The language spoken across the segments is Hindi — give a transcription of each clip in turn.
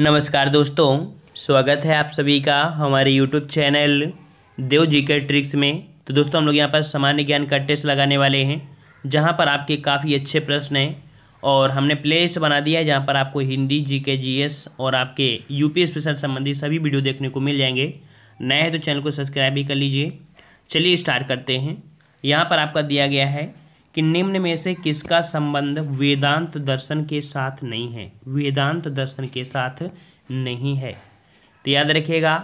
नमस्कार दोस्तों स्वागत है आप सभी का हमारे यूट्यूब चैनल देव जी के ट्रिक्स में तो दोस्तों हम लोग यहाँ पर सामान्य ज्ञान का टेस्ट लगाने वाले हैं जहाँ पर आपके काफ़ी अच्छे प्रश्न हैं और हमने प्ले लिस्ट बना दिया है जहाँ पर आपको हिंदी जी के जी एस और आपके यूपी स्पेशल संबंधी सभी वीडियो देखने को मिल जाएंगे नए हैं तो चैनल को सब्सक्राइब भी कर लीजिए चलिए स्टार्ट करते हैं यहाँ पर आपका दिया गया है कि निम्न में से किसका संबंध वेदांत दर्शन के साथ नहीं है वेदांत दर्शन के साथ नहीं है तो याद रखिएगा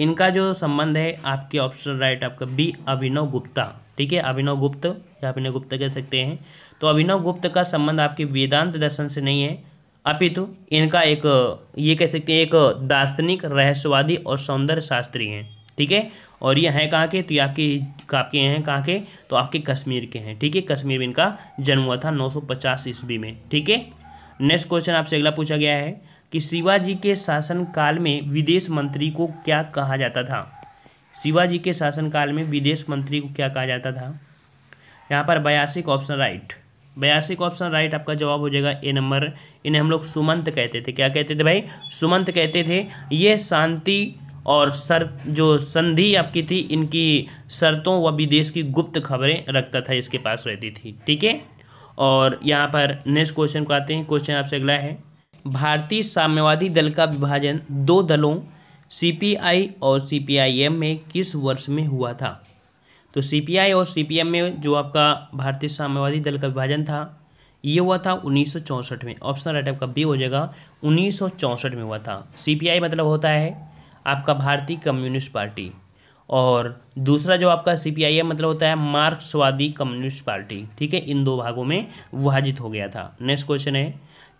इनका जो संबंध है आपके ऑप्शन राइट आपका बी अभिनव गुप्ता ठीक है अभिनव गुप्त या अभिनव गुप्त कह सकते हैं तो अभिनव गुप्त का संबंध आपके वेदांत दर्शन से नहीं है अपितु तो इनका एक ये कह सकते हैं एक दार्शनिक रहस्यवादी और सौंदर्य शास्त्री हैं ठीक है और ये हैं कहाँ के तो ये आपके आपके हैं कहाँ के तो आपके कश्मीर के हैं ठीक है कश्मीर में इनका जन्म हुआ था 950 ईस्वी में ठीक है नेक्स्ट क्वेश्चन आपसे अगला पूछा गया है कि शिवाजी के शासनकाल में विदेश मंत्री को क्या कहा जाता था शिवाजी के शासनकाल में विदेश मंत्री को क्या कहा जाता था यहाँ पर बयासिक ऑप्शन राइट बयासिक ऑप्शन राइट आपका जवाब हो जाएगा ए नंबर इन्हें हम लोग सुमंत कहते थे क्या कहते थे भाई सुमंत कहते थे ये शांति और सर जो संधि आपकी थी इनकी शर्तों व विदेश की गुप्त खबरें रखता था इसके पास रहती थी ठीक है और यहाँ पर नेक्स्ट क्वेश्चन को आते हैं क्वेश्चन आपसे अगला है भारतीय साम्यवादी दल का विभाजन दो दलों सी और सी में किस वर्ष में हुआ था तो सी और सी में जो आपका भारतीय साम्यवादी दल का विभाजन था ये हुआ था उन्नीस में ऑप्शन राइट आपका बी हो जाएगा उन्नीस में हुआ था सी मतलब होता है आपका भारतीय कम्युनिस्ट पार्टी और दूसरा जो आपका सी मतलब होता है मार्क्सवादी कम्युनिस्ट पार्टी ठीक है इन दो भागों में विभाजित हो गया था नेक्स्ट क्वेश्चन है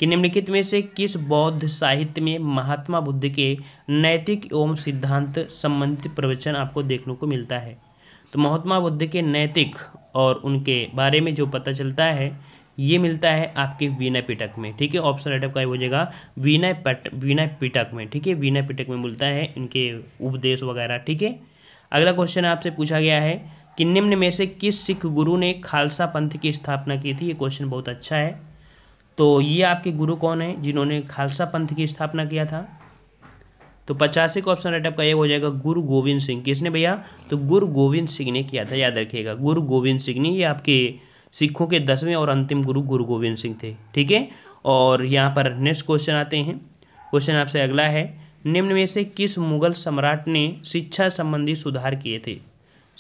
कि निम्नलिखित में से किस बौद्ध साहित्य में महात्मा बुद्ध के नैतिक एवं सिद्धांत संबंधित प्रवचन आपको देखने को मिलता है तो महात्मा बुद्ध के नैतिक और उनके बारे में जो पता चलता है ये मिलता है आपके विनय पिटक में ठीक है ऑप्शन राइट आपका हो जाएगा विनय पट विनय पिटक में ठीक है विनय पिटक में मिलता है इनके उपदेश वगैरह ठीक है अगला क्वेश्चन आपसे पूछा गया है कि निम्न में से किस सिख गुरु ने खालसा पंथ की स्थापना की थी ये क्वेश्चन बहुत अच्छा है तो ये आपके गुरु कौन है जिन्होंने खालसा पंथ की स्थापना किया था तो पचासी का ऑप्शन राइट आपका ये हो जाएगा गुरु गोविंद सिंह किसने भैया तो गुरु गोविंद सिंह ने किया था याद रखिएगा गुरु गोविंद सिंह ने ये आपके सिखों के दसवें और अंतिम गुरु गुरु गोविंद सिंह थे ठीक है और यहाँ पर नेक्स्ट क्वेश्चन आते हैं क्वेश्चन आपसे अगला है निम्न में से किस मुगल सम्राट ने शिक्षा संबंधी सुधार किए थे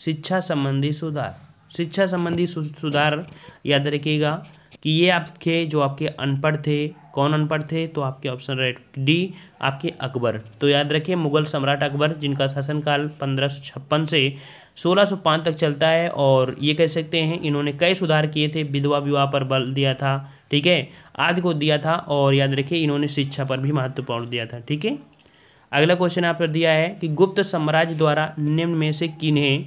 शिक्षा संबंधी सुधार शिक्षा संबंधी सुधार याद रखिएगा कि ये आपके जो आपके अनपढ़ थे कौन अनपढ़ थे तो आपके ऑप्शन राइट डी आपके अकबर तो याद रखिए मुगल सम्राट अकबर जिनका शासनकाल पंद्रह सौ छप्पन से सोलह सौ पाँच तक चलता है और ये कह सकते हैं इन्होंने कई सुधार किए थे विधवा विवाह पर बल दिया था ठीक है आदि को दिया था और याद रखिए इन्होंने शिक्षा पर भी महत्वपूर्ण दिया था ठीक है अगला क्वेश्चन आप पर दिया है कि गुप्त साम्राज्य द्वारा निम्न में से किन्हें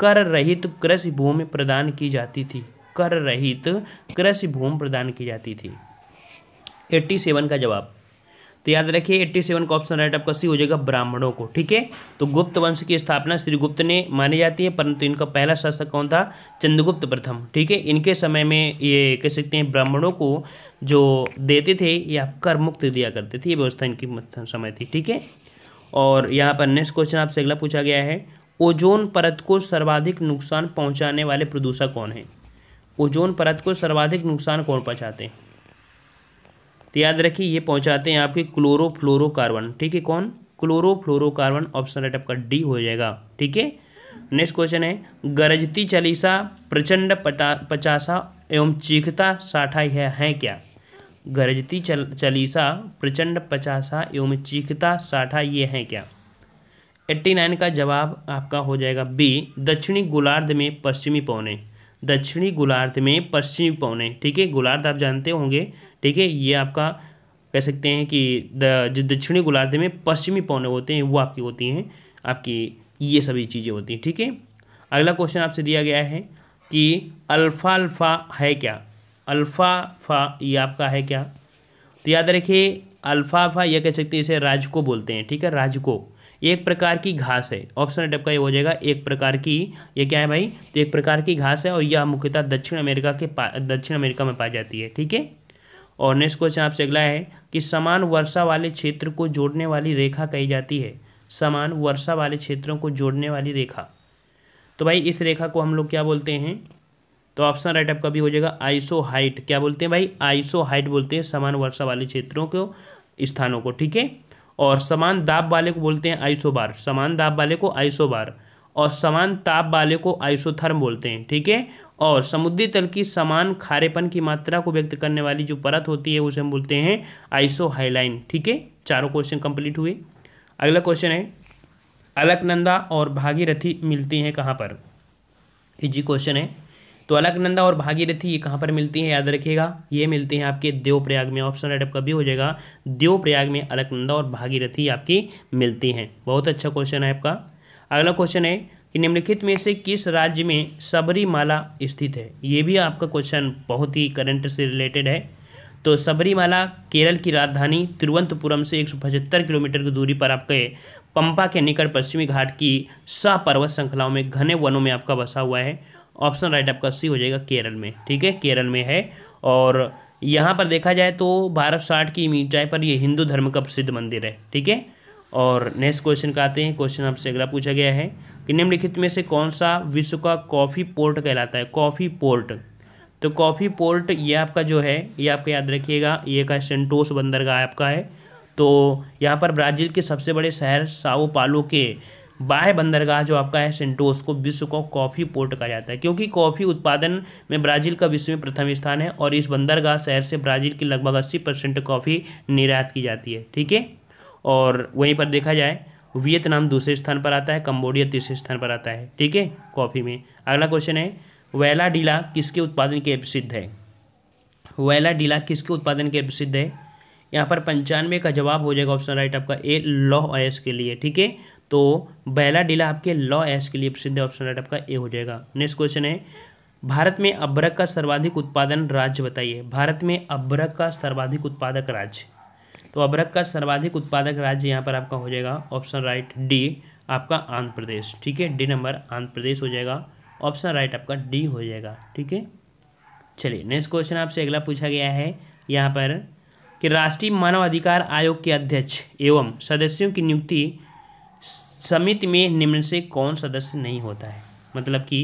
कर रहित कृषि भूमि प्रदान की जाती थी कर रहित कृषि भूमि प्रदान की जाती थी एट्टी सेवन का जवाब तो याद रखिए एट्टी सेवन का ऑप्शन राइट आपका सी हो जाएगा ब्राह्मणों को ठीक है तो गुप्त वंश की स्थापना श्रीगुप्त ने मानी जाती है परंतु इनका पहला शासक कौन था चंद्रगुप्त प्रथम ठीक है इनके समय में ये कह सकते हैं ब्राह्मणों को जो देते थे या कर मुक्त दिया करते थे ये व्यवस्था इनकी समय थी ठीक है और यहाँ पर नेक्स्ट क्वेश्चन आपसे अगला पूछा गया है ओजोन परत को सर्वाधिक नुकसान पहुँचाने वाले प्रदूषक कौन है ओजोन परत को सर्वाधिक नुकसान कौन पहुँचाते हैं तो याद रखिए ये पहुँचाते हैं आपके क्लोरो क्लोरोफ्लोरोकार्बन ठीक है कौन क्लोरो क्लोरोफ्लोरोकार्बन ऑप्शन राइट आपका डी हो जाएगा ठीक है नेक्स्ट क्वेश्चन है गरजती चलीसा प्रचंड पटा पचासा एवं चीखता साठा यह है क्या गरजती चल चलीसा प्रचंड पचासा एवं चीखता साठा ये है क्या एट्टी नाइन का जवाब आपका हो जाएगा बी दक्षिणी गोलार्ध में पश्चिमी पौने दक्षिणी गोलार्ध में पश्चिमी पौने ठीक है गोलार्ध आप जानते होंगे ठीक है ये आपका कह सकते हैं कि जो दक्षिणी गोलार्ध में पश्चिमी पौने होते हैं वो आपकी होती हैं आपकी ये सभी चीज़ें होती हैं ठीक है अगला क्वेश्चन आपसे दिया गया है कि अल्फ़ा अल्फ़ा है क्या अल्फ़ा फा ये आपका है क्या तो याद रखिए अल्फ़ा फा यह कह सकते हैं इसे राजको बोलते हैं ठीक है राजको एक प्रकार की घास है ऑप्शन डेप का ये हो जाएगा एक प्रकार की ये क्या है भाई तो एक प्रकार की घास है और यह मुख्यतः दक्षिण अमेरिका के दक्षिण अमेरिका में पाई जाती है ठीक है और नेक्स्ट क्वेश्चन आपसे अगला है कि समान वर्षा वाले क्षेत्र को जोड़ने वाली रेखा कही जाती है समान वर्षा वाले क्षेत्रों को जोड़ने वाली रेखा तो भाई इस रेखा को हम लोग क्या बोलते हैं तो ऑप्शन राइट आपका भी हो जाएगा आइसो हाइट क्या बोलते हैं भाई आइसो हाइट बोलते हैं समान वर्षा वाले क्षेत्रों को स्थानों को ठीक है और समान दाब वाले को बोलते हैं आइसोबार समान दाब वाले को आइसोबार और समान ताप वाले को आइसोथर्म बोलते हैं ठीक है और समुद्री तल की समान खारेपन की मात्रा को व्यक्त करने वाली जो परत होती है उसे हम बोलते हैं आइसोहाइलाइन ठीक है चारों क्वेश्चन कंप्लीट हुए अगला क्वेश्चन है अलकनंदा और भागीरथी मिलती हैं कहाँ पर इजी क्वेश्चन है तो अलकनंदा और भागीरथी ये कहाँ पर मिलती हैं याद रखिएगा ये मिलती हैं आपके देवप्रयाग में ऑप्शन राइट आपका भी हो जाएगा देवप्रयाग में अलकनंदा और भागीरथी आपकी मिलती हैं बहुत अच्छा क्वेश्चन है आपका अगला क्वेश्चन है कि निम्नलिखित में से किस राज्य में सबरीमाला स्थित है ये भी आपका क्वेश्चन बहुत ही करंट से रिलेटेड है तो सबरीमाला केरल की राजधानी तिरुवनंतपुरम से एक किलोमीटर की दूरी पर आपके पंपा के निकट पश्चिमी घाट की शाह पर्वत श्रृंखलाओं में घने वनों में आपका बसा हुआ है ऑप्शन राइट आपका सी हो जाएगा केरल में ठीक है केरल में है और यहाँ पर देखा जाए तो भारत साठ की जाए पर यह हिंदू धर्म का प्रसिद्ध मंदिर है ठीक है और नेक्स्ट क्वेश्चन का आते हैं क्वेश्चन आपसे अगला पूछा गया है कि निम्नलिखित में से कौन सा विश्व का कॉफ़ी पोर्ट कहलाता है कॉफ़ी पोर्ट तो कॉफ़ी पोर्ट ये आपका जो है ये आपका याद रखिएगा ये का सेंटोस बंदरगाह आपका है तो यहाँ पर ब्राज़ील के सबसे बड़े शहर साओ पालो के बाह्य बंदरगाह जो आपका है सेंटोस को विश्व को कॉफ़ी पोर्ट कहा जाता है क्योंकि कॉफ़ी उत्पादन में ब्राज़ील का विश्व में प्रथम स्थान है और इस बंदरगाह शहर से ब्राज़ील की लगभग अस्सी परसेंट कॉफ़ी निर्यात की जाती है ठीक है और वहीं पर देखा जाए वियतनाम दूसरे स्थान पर आता है कम्बोडिया तीसरे स्थान पर आता है ठीक है कॉफ़ी में अगला क्वेश्चन है वेला डीला किसके उत्पादन के प्रसिद्ध है वेला डीला किसके उत्पादन के प्रसिद्ध है यहाँ पर पंचानवे का जवाब हो जाएगा ऑप्शन राइट आपका ए लॉ ऑयस के लिए ठीक है तो बैला डीला आपके लॉ एस के लिए प्रसिद्ध ऑप्शन राइट आपका ए हो जाएगा नेक्स्ट क्वेश्चन है भारत में अभ्रक का सर्वाधिक उत्पादन राज्य बताइए भारत में अभ्रक का सर्वाधिक उत्पादक राज्य तो अभ्रक का सर्वाधिक उत्पादक राज्य यहाँ पर आपका हो जाएगा ऑप्शन राइट डी आपका आंध्र प्रदेश ठीक है डी नंबर आंध्र प्रदेश हो जाएगा ऑप्शन राइट आपका डी हो जाएगा ठीक है चलिए नेक्स्ट क्वेश्चन आपसे अगला पूछा गया है यहाँ पर कि राष्ट्रीय मानवाधिकार आयोग के अध्यक्ष एवं सदस्यों की नियुक्ति समिति में निम्न से कौन सदस्य नहीं होता है मतलब कि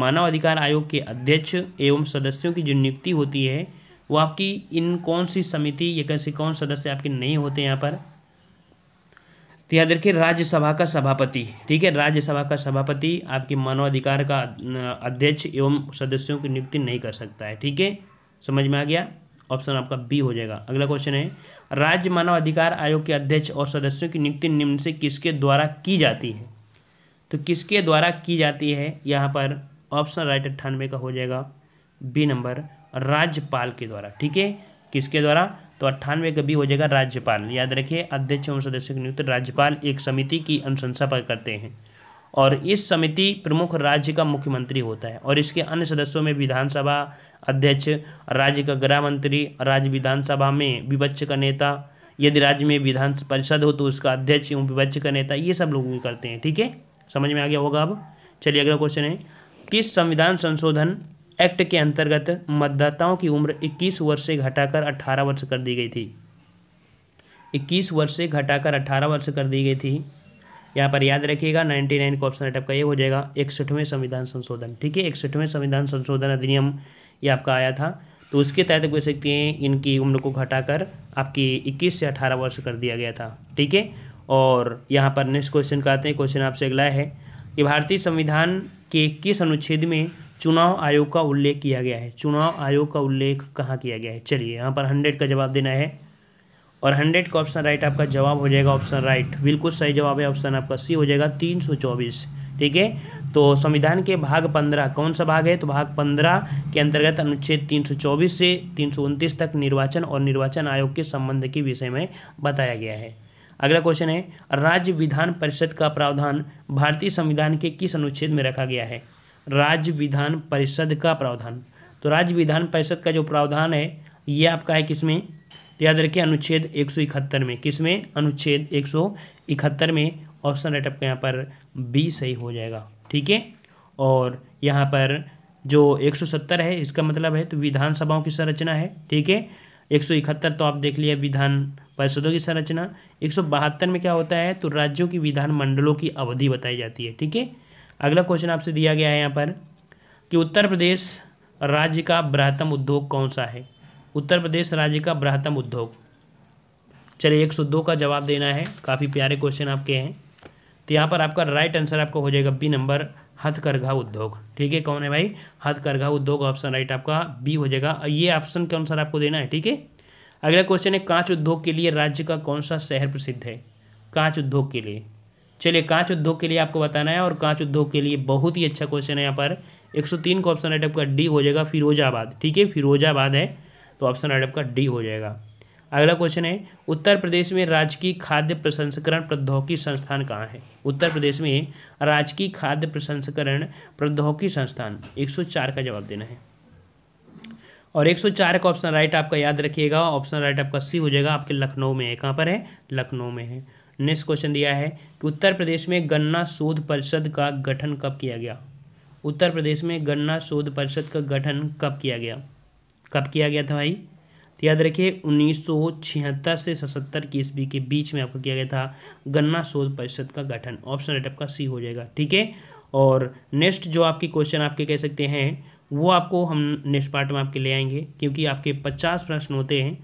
मानव अधिकार आयोग के अध्यक्ष एवं सदस्यों की जो नियुक्ति होती है वो आपकी इन कौन सी समिति या कैसे कौन सदस्य आपके नहीं होते यहाँ पर तो याद रखिए राज्यसभा का सभापति ठीक है राज्यसभा का सभापति आपके मानवाधिकार का अध्यक्ष एवं सदस्यों की नियुक्ति नहीं कर सकता है ठीक है समझ में आ गया ऑप्शन आपका बी हो जाएगा अगला क्वेश्चन है राज्य मानव अधिकार आयोग के अध्यक्ष और सदस्यों की नियुक्ति निम्न से किसके द्वारा की जाती है तो किसके द्वारा की जाती है यहाँ पर ऑप्शन राइट अट्ठानवे का हो जाएगा बी नंबर राज्यपाल के द्वारा ठीक है किसके द्वारा तो अट्ठानवे का भी हो जाएगा राज्यपाल याद रखिए अध्यक्ष एवं सदस्यों की नियुक्ति राज्यपाल एक समिति की अनुशंसा पर करते हैं और इस समिति प्रमुख राज्य का मुख्यमंत्री होता है और इसके अन्य सदस्यों में विधानसभा अध्यक्ष राज्य का गृह मंत्री राज्य विधानसभा में विपक्ष का नेता यदि राज्य में विधान परिषद हो तो उसका अध्यक्ष एवं विपक्ष का नेता ये सब लोग करते हैं ठीक है समझ में आ गया होगा अब चलिए अगला क्वेश्चन है किस संविधान संशोधन एक्ट के अंतर्गत मतदाताओं की उम्र 21 वर्ष से घटाकर 18 वर्ष कर दी गई थी 21 वर्ष से घटाकर 18 वर्ष कर दी गई थी यहाँ पर याद रखिएगा नाइन्टी नाइन का ऑप्शन राइट आपका ये हो जाएगा इकसठवें संविधान संशोधन ठीक है इकसठवें संविधान संशोधन अधिनियम ये आपका आया था तो उसके तहत आप कह सकते हैं इनकी उम्र को घटाकर आपकी 21 से 18 वर्ष कर दिया गया था ठीक है और यहाँ पर नेक्स्ट क्वेश्चन का आते हैं क्वेश्चन आपसे अगला है कि भारतीय संविधान के किस अनुच्छेद में चुनाव आयोग का उल्लेख किया गया है चुनाव आयोग का उल्लेख कहाँ किया गया है चलिए यहाँ पर हंड्रेड का जवाब देना है और हंड्रेड का ऑप्शन राइट आपका जवाब हो जाएगा ऑप्शन राइट बिल्कुल सही जवाब है ऑप्शन आपका सी हो जाएगा तीन सौ चौबीस ठीक है तो संविधान के भाग पंद्रह कौन सा भाग है तो भाग पंद्रह के अंतर्गत अनुच्छेद 324 से तीन तक निर्वाचन और निर्वाचन आयोग के संबंध के विषय में बताया गया है अगला क्वेश्चन है राज्य विधान परिषद का प्रावधान भारतीय संविधान के किस अनुच्छेद में रखा गया है राज्य विधान परिषद का प्रावधान तो राज्य विधान परिषद का जो प्रावधान है ये आपका है किसमें तो याद रखिए अनुच्छेद एक सौ इकहत्तर में किस में अनुच्छेद एक सौ इकहत्तर में ऑप्शन राइट आपका यहाँ पर बी सही हो जाएगा ठीक है और यहाँ पर जो एक सौ सत्तर है इसका मतलब है तो विधानसभाओं की संरचना है ठीक है एक सौ इकहत्तर तो आप देख लिया विधान परिषदों की संरचना एक सौ बहत्तर में क्या होता है तो राज्यों की विधानमंडलों की अवधि बताई जाती है ठीक है अगला क्वेश्चन आपसे दिया गया है यहाँ पर कि उत्तर प्रदेश राज्य का बृहत्तम उद्योग कौन सा है उत्तर प्रदेश राज्य का बृहत्तम उद्योग चलिए एक सौ दो का जवाब देना है काफ़ी प्यारे क्वेश्चन आपके हैं तो यहाँ पर आपका राइट आंसर आपका हो जाएगा बी नंबर हथकरघा उद्योग ठीक है कौन है भाई हथकरघा उद्योग ऑप्शन राइट आपका बी हो जाएगा ये ऑप्शन का आंसर आपको देना है ठीक है अगला क्वेश्चन है कांच उद्योग के लिए राज्य का कौन सा शहर प्रसिद्ध है कांच उद्योग के लिए चलिए कांच उद्योग के लिए आपको बताना है और कांच उद्योग के लिए बहुत ही अच्छा क्वेश्चन है यहाँ पर तीन का ऑप्शन राइट आपका डी हो जाएगा फिरोजाबाद ठीक है फिरोजाबाद है तो ऑप्शन राइट आपका डी हो जाएगा अगला क्वेश्चन है उत्तर प्रदेश में राजकीय खाद्य प्रसंस्करण प्रौद्योगिकी संस्थान कहाँ है उत्तर प्रदेश में राजकीय खाद्य प्रसंस्करण प्रौद्योगिकी संस्थान 104 का जवाब देना है और 104 का ऑप्शन राइट आपका याद रखिएगा ऑप्शन राइट आपका सी हो जाएगा आपके लखनऊ में है कहाँ पर है लखनऊ में है नेक्स्ट क्वेश्चन दिया है कि उत्तर प्रदेश में गन्ना शोध परिषद का गठन कब किया गया उत्तर प्रदेश में गन्ना शोध परिषद का गठन कब किया गया कब किया गया था भाई तो याद रखिए छिहत्तर से सतहत्तर की ईस्वी के बीच में आपको किया गया था गन्ना शोध परिषद का गठन ऑप्शन रेट आपका सी हो जाएगा ठीक है और नेक्स्ट जो आपके क्वेश्चन आपके कह सकते हैं वो आपको हम नेक्स्ट पार्ट में आपके ले आएंगे क्योंकि आपके पचास प्रश्न होते हैं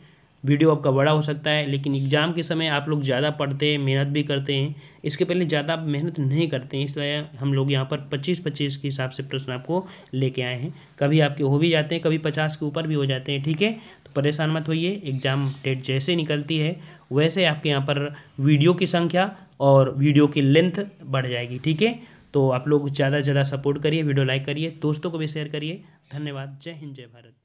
वीडियो आपका बड़ा हो सकता है लेकिन एग्ज़ाम के समय आप लोग ज़्यादा पढ़ते हैं मेहनत भी करते हैं इसके पहले ज़्यादा मेहनत नहीं करते हैं इसलिए हम लोग यहाँ पर पच्चीस पच्चीस के हिसाब से प्रश्न आपको लेके आए हैं कभी आपके हो भी जाते हैं कभी पचास के ऊपर भी हो जाते हैं ठीक है तो परेशान मत होइए एग्ज़ाम डेट जैसे निकलती है वैसे आपके यहाँ पर वीडियो की संख्या और वीडियो की लेंथ बढ़ जाएगी ठीक है तो आप लोग ज़्यादा से ज़्यादा सपोर्ट करिए वीडियो लाइक करिए दोस्तों को भी शेयर करिए धन्यवाद जय हिंद जय भारत